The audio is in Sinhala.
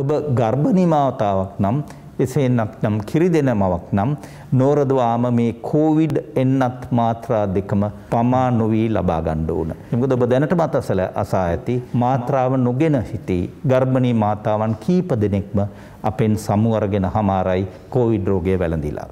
ඔබ ගර්භනිමාවතාවක් නම් එසේ නැත්නම් කිරි දෙනමවක් නම් නෝරදවාම මේ කොවිඩ් එන්නත් මාත්‍රා දෙකම පමා නොවි ලබා ගන්න ඕන. මොකද ඔබ දැනටමත් අසල අසා ඇති මාත්‍රාව නොගෙන සිටී ගර්භණී මාතාවන් කීප දෙනෙක්ම අපෙන් සමු අරගෙන හමාරයි කොවිඩ් රෝගය වැළඳිලා.